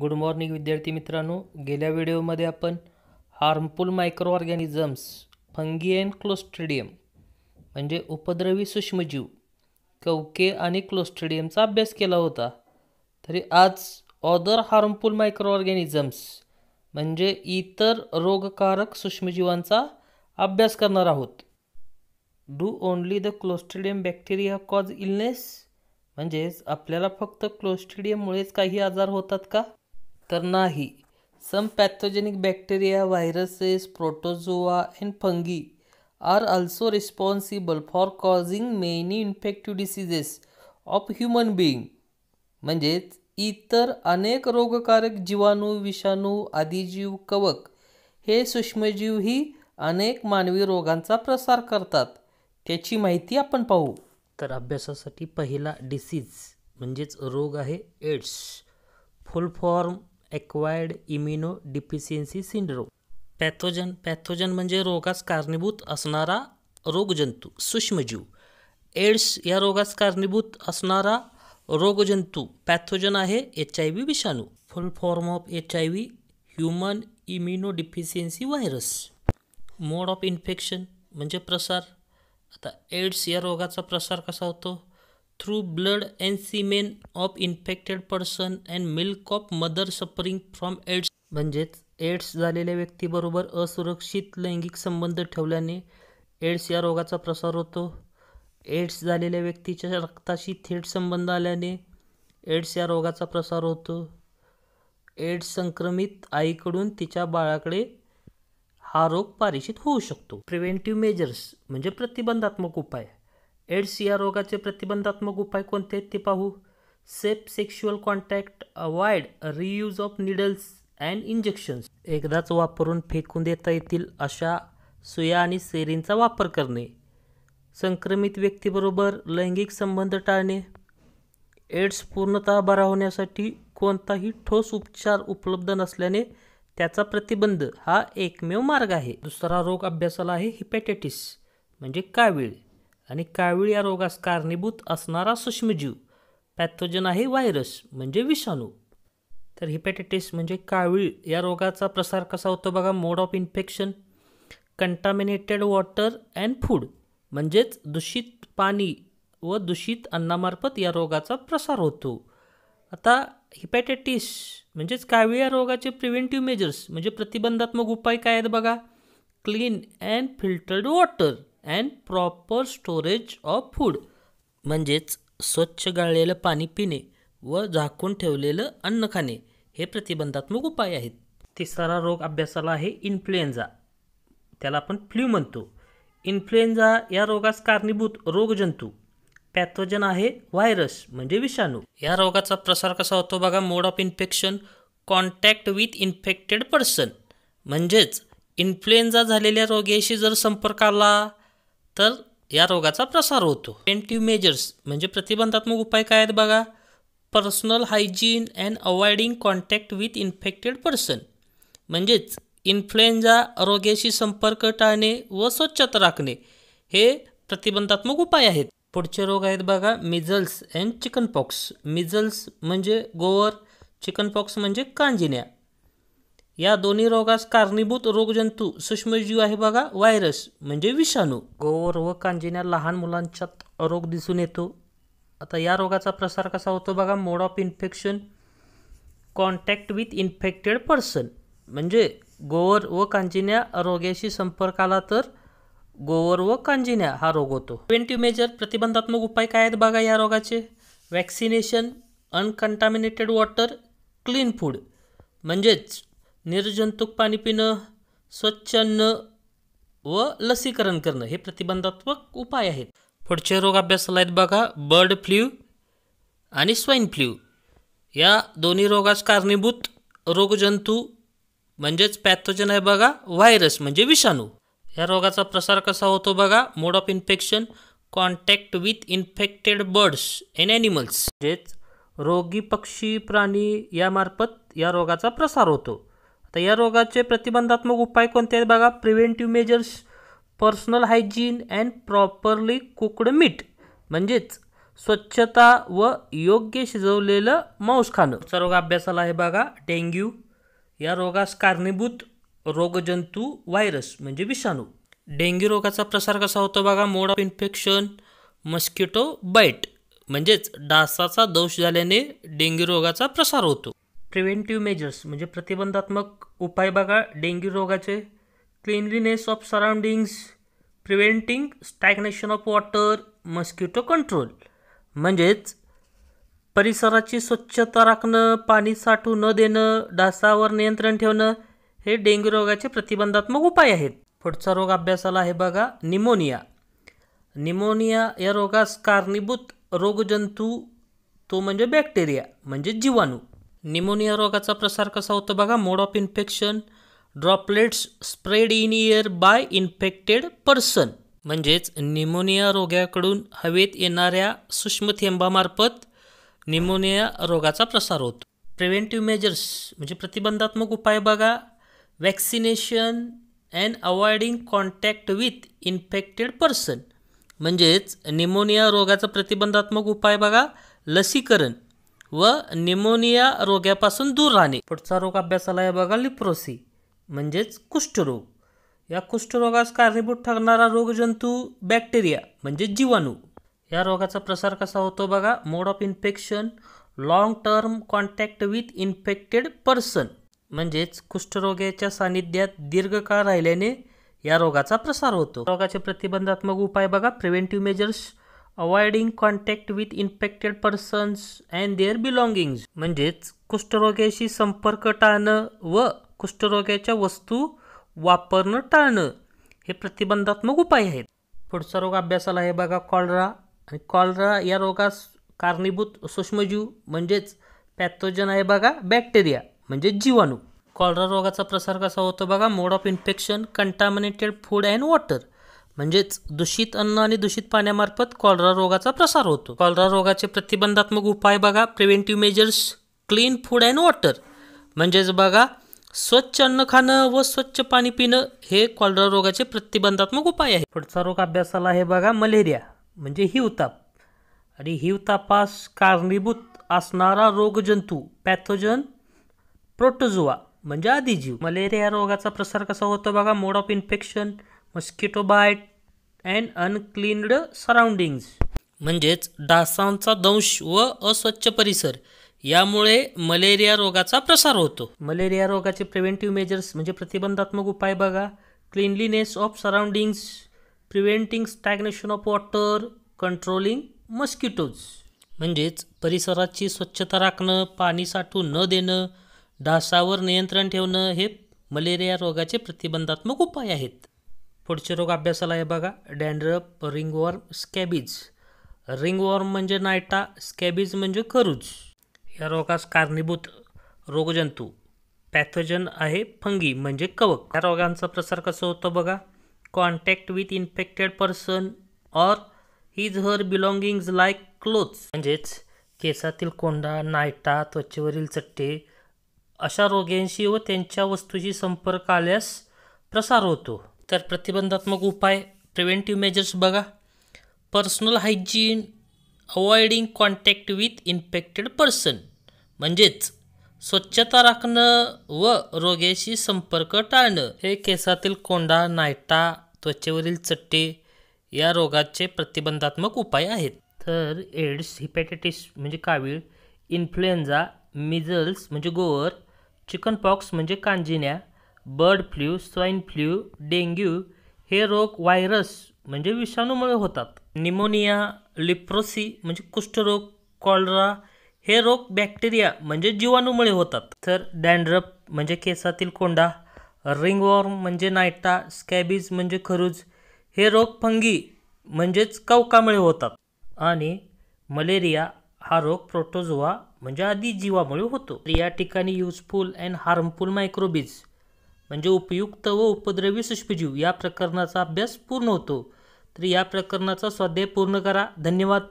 good morning विद्यार्थी मित्रांनो गेल्या व्हिडिओमध्ये आपण harmful microorganisms fungi and clostridium म्हणजे उपद्रवी सूक्ष्मजीव कवके आणि क्लोस्ट्रेडियमचा अभ्यास केला होता तरी आज ऑदर हार्मफुल मायक्रो ऑर्गॅनिझम्स म्हणजे इतर रोगकारक सूक्ष्मजीवांचा अभ्यास करणार आहोत do only the clostridium bacteria cause illness म्हणजेच आपल्याला फक्त क्लोस्ट्रेडियममुळेच काही आजार होतात का तर नाही some pathogenic bacteria viruses protozoa and fungi are also responsible for causing many infective diseases of human being म्हणजेच इतर अनेक रोगकारक जीवाणू विषाणू आदिजीव कवक हे सूक्ष्मजीवही अनेक मानवी रोगांचा प्रसार करतात त्याची माहिती आपण पाहू तर अभ्यासासाठी पहिला डिसीज म्हणजेच रोग आहे AIDS full form acquired immunodeficiency syndrome pathogen pathogen म्हणजे रोगास कारणीभूत असणारा रोगजंतू सूक्ष्मजीव एड्स या रोगास कारणीभूत असणारा रोगजंतू पॅथोजन आहे एच आय व्ही विषाणू full form of H I V human immunodeficiency virus mode of infection म्हणजे प्रसार आता एड्स या रोगाचा प्रसार कसा होतो through blood and semen of infected person and milk of mother suffering from AIDS म्हणजेच एड्स झालेल्या व्यक्तीबरोबर असुरक्षित लैंगिक संबंध ठेवल्याने एड्स या रोगाचा प्रसार होतो एड्स झालेल्या व्यक्तीच्या रक्ताशी थेट संबंध आल्याने एड्स या रोगाचा प्रसार होतो एड्स संक्रमित आईकडून तिच्या बाळाकडे हा रोग पारिषित होऊ शकतो प्रिव्हेंटिव्ह मेजर्स म्हणजे प्रतिबंधात्मक उपाय एड्स या रोगाचे प्रतिबंधात्मक उपाय कोणते आहेत ते पाहू safe sexual contact avoid reuse of needles and injections एकदाच वापरून फेकून देता येतील अशा सुया आणि सेरींचा वापर करणे संक्रमित व्यक्तीबरोबर लैंगिक संबंध टाळणे एड्स पूर्णतः बरा होण्यासाठी कोणताही ठोस उपचार उपलब्ध नसल्याने त्याचा प्रतिबंध हा एकमेव मार्ग आहे दुसरा रोग अभ्यासाला आहे हिपॅटायटिस म्हणजे कावीळ आणि कावीळ या रोगास कारणीभूत असणारा सूक्ष्मजीव पॅथोजन आहे व्हायरस म्हणजे विषाणू तर हिपॅटायटिस म्हणजे कावीळ या रोगाचा प्रसार कसा होतो बघा mode of infection contaminated water and food म्हणजेच दूषित पाणी व दूषित अन्नामार्फत या रोगाचा प्रसार होतो आता हिपॅटायटिस म्हणजेच कावीळ या रोगाचे प्रिव्हेंटिव्ह मेजर्स म्हणजे प्रतिबंधात्मक उपाय काय आहेत बघा clean and filtered water and proper storage of food म्हणजेच स्वच्छ गाळलेलं पाणी पिणे व झाकून ठेवलेलं अन्न खाणे हे प्रतिबंधात्मक उपाय आहेत तिसरा रोग अभ्यासाला आहे इन्फ्लुएंझा त्याला आपण फ्ल्यू म्हणतो इन्फ्लुएंझा या रोगास कारणीभूत रोगजंतू पॅथोजन आहे व्हायरस म्हणजे विषाणू या रोगाचा प्रसार कसा होतो बघा mode of infection contact with infected person म्हणजेच इन्फ्लुएन्झा झालेल्या रोग्याशी जर संपर्क आला तर या रोगाचा प्रसार होतो प्रिव्हेंटिव्ह मेजर्स म्हणजे प्रतिबंधात्मक उपाय काय आहेत बघा personal hygiene and avoiding contact with infected person म्हणजेच इन्फ्लुएन्झा रोग्याशी संपर्क टाळणे व स्वच्छता राखणे हे प्रतिबंधात्मक उपाय आहेत पुढचे रोग आहेत बघा मिझल्स अँड चिकनपॉक्स मिझल्स म्हणजे गोवर चिकनपॉक्स म्हणजे कांजिन्या या दोन्ही रोगास कारणीभूत रोगजंतू सूक्ष्मजीव आहे बघा व्हायरस म्हणजे विषाणू गोवर व कांजिन्या लहान मुलांच्यात रोग दिसून येतो आता या रोगाचा प्रसार कसा होतो बघा mode of infection contact with infected person म्हणजे गोवर व कांजिन्या रोग्याशी संपर्क आला तर गोवर व कांजिन्या हा रोग होतो प्रिव्हेंटिव्ह मेजर प्रतिबंधात्मक उपाय काय आहेत बघा या रोगाचे vaccination uncontaminated water clean food म्हणजेच निर्जंतुक पाणी पिणं स्वच्छ अन्न व लसीकरण करणं हे प्रतिबंधात्मक उपाय आहेत पुढचे रोग अभ्यासाला आहेत बघा बर्ड फ्ल्यू आणि स्वाईन फ्ल्यू या दोन्ही रोगास कारणीभूत रोगजंतू म्हणजेच पॅथोजन आहे बघा व्हायरस म्हणजे विषाणू या रोगाचा प्रसार कसा होतो बघा mode of infection contact with infected birds and animals म्हणजेच रोगी पक्षी प्राणी यामार्फत या रोगाचा प्रसार होतो आता या रोगाचे प्रतिबंधात्मक उपाय कोणते आहेत बघा preventive measures personal hygiene and properly cooked meat म्हणजेच स्वच्छता व योग्य शिजवलेलं मांस खाणं रोग अभ्यासाला आहे बघा डेंग्यू या रोगास कारणीभूत रोगजंतू व्हायरस म्हणजे विषाणू डेंग्यू रोगाचा प्रसार कसा होतो बघा mode of infection mosquito bite म्हणजेच डासाचा दोष झाल्याने डेंग्यू रोगाचा प्रसार होतो प्रिव्हेंटिव्ह मेजर्स म्हणजे प्रतिबंधात्मक उपाय बघा डेंग्यू रोगाचे cleanliness of surroundings preventing stagnation of water mosquito control म्हणजेच परिसराची स्वच्छता राखणं पाणी साठू न देणं डासावर नियंत्रण ठेवणं हे डेंग्यू रोगाचे प्रतिबंधात्मक उपाय आहेत पुढचा रोग अभ्यासाला आहे बघा निमोनिया निमोनिया या रोगास कारणीभूत रोगजंतू तो म्हणजे बॅक्टेरिया म्हणजे जीवाणू निमोनिया रोगाचा प्रसार कसा होतो बघा mode of infection droplets spread in air by infected person म्हणजेच निमोनिया रोगाकडून हवेत येणाऱ्या थेंबामार्फत निमोनिया रोगाचा प्रसार होतो प्रिव्हेंटिव्ह मेजर्स म्हणजे प्रतिबंधात्मक उपाय बघा vaccination and avoiding contact with infected person म्हणजेच निमोनिया रोगाचा प्रतिबंधात्मक उपाय बघा लसीकरण व निमोनिया रोग्यापासून दूर राहणे पुढचा रोग अभ्यासाला आहे बघा लिप्रोसी म्हणजेच कुष्ठरोग या कुष्ठरोगास कारणीभूत ठरणारा रोगजंतू बॅक्टेरिया म्हणजे जीवाणू या रोगाचा प्रसार कसा होतो बघा mode of infection long term contact with infected person म्हणजेच कुष्ठरोग्याच्या सानिध्यात दीर्घकाळ राहिल्याने या रोगाचा प्रसार होतो रोगाचे प्रतिबंधात्मक उपाय बघा preventive measures avoiding contact with infected persons and their belongings म्हणजेच कुष्ठरोग्याशी संपर्क टाळणं व कुष्ठरोग्याच्या वस्तू वापरणं टाळणं हे प्रतिबंधात्मक उपाय आहेत पुढचा रोग अभ्यासाला आहे बघा कॉलरा आणि कॉलरा या रोगास कारणीभूत सूक्ष्मजीव म्हणजेच पॅथोजन आहे बघा बॅक्टेरिया म्हणजे जीवाणू कॉलरा रोगाचा प्रसार कसा होतो बघा mode of infection contaminated food and water म्हणजेच दूषित अन्न आणि दूषित पाण्यामार्फत कॉलरा रोगाचा प्रसार होतो कॉलरा रोगाचे प्रतिबंधात्मक उपाय बघा preventive measures clean food and water म्हणजेच बघा स्वच्छ अन्न खाणं व स्वच्छ पाणी पिणं हे कॉलरा रोगाचे प्रतिबंधात्मक उपाय आहे पुढचा रोग अभ्यासाला आहे बघा मलेरिया म्हणजे हिवताप आणि हिवतापास कारणीभूत असणारा रोगजंतू पॅथोजन प्रोटोजोआ म्हणजे आदिजीव मलेरिया रोगाचा प्रसार कसा होतो बघा mode of infection mosquito bite and uncleaned surroundings म्हणजेच डासांचा दंश व अस्वच्छ परिसर यामुळे मलेरिया रोगाचा प्रसार होतो मलेरिया रोगाचे प्रिव्हेंटिव्ह मेजर्स म्हणजे प्रतिबंधात्मक उपाय बघा cleanliness of surroundings preventing stagnation of water controlling mosquitoes म्हणजेच परिसराची स्वच्छता राखणं पाणी साठू न देणं डासावर नियंत्रण ठेवणं हे मलेरिया रोगाचे प्रतिबंधात्मक उपाय आहेत पुढचे रोग अभ्यासाला आहे बघा डँड्रप रिंगवॉर्म स्कॅबीज रिंगवॉर्म म्हणजे नायटा स्कॅबीज म्हणजे करूज या रोगास कारणीभूत रोगजंतू पॅथोजन आहे फंगी म्हणजे कवक या रोगांचा प्रसार कसा होतो बघा contact with infected person or his her belongings like cloth म्हणजेच केसातील कोंडा नायटा त्वचेवरील चट्टे अशा रोग्यांशी व त्यांच्या वस्तूशी संपर्क आल्यास प्रसार होतो तर प्रतिबंधात्मक उपाय प्रिव्हेंटिव्ह मेजर्स बघा personal hygiene avoiding contact with infected person म्हणजेच स्वच्छता राखणं व रोग्याशी संपर्क टाळणं हे केसातील कोंडा नायटा त्वचेवरील चट्टे या रोगाचे प्रतिबंधात्मक उपाय आहेत तर एड्स हिपॅटायटिस म्हणजे कावीळ इन्फ्लुएन्झा मिझल्स म्हणजे गोवर चिकन पॉक्स म्हणजे कांजिन्या bird flu swine flu dengue हे रोग व्हायरस म्हणजे विषाणूमुळे होतात निमोनिया लिप्रोसी म्हणजे कुष्ठरोग कॉलरा हे रोग बॅक्टेरिया म्हणजे जीवाणूमुळे होतात तर डँड्रप म्हणजे केसातील कोंडा रिंगवॉर्म म्हणजे नायटा स्कॅबीज म्हणजे खरुज हे रोग फंगी म्हणजेच कवकामुळे होतात आणि मलेरिया हा रोग प्रोटोजोआ म्हणजे आधी जीवामुळे होतो या ठिकाणी युजफुल अँड हार्मफुल मायक्रोबीज म्हणजे उपयुक्त व उपद्रवी सुष्पजीव या प्रकरणाचा अभ्यास पूर्ण होतो तर या प्रकरणाचा स्वाध्याय पूर्ण करा धन्यवाद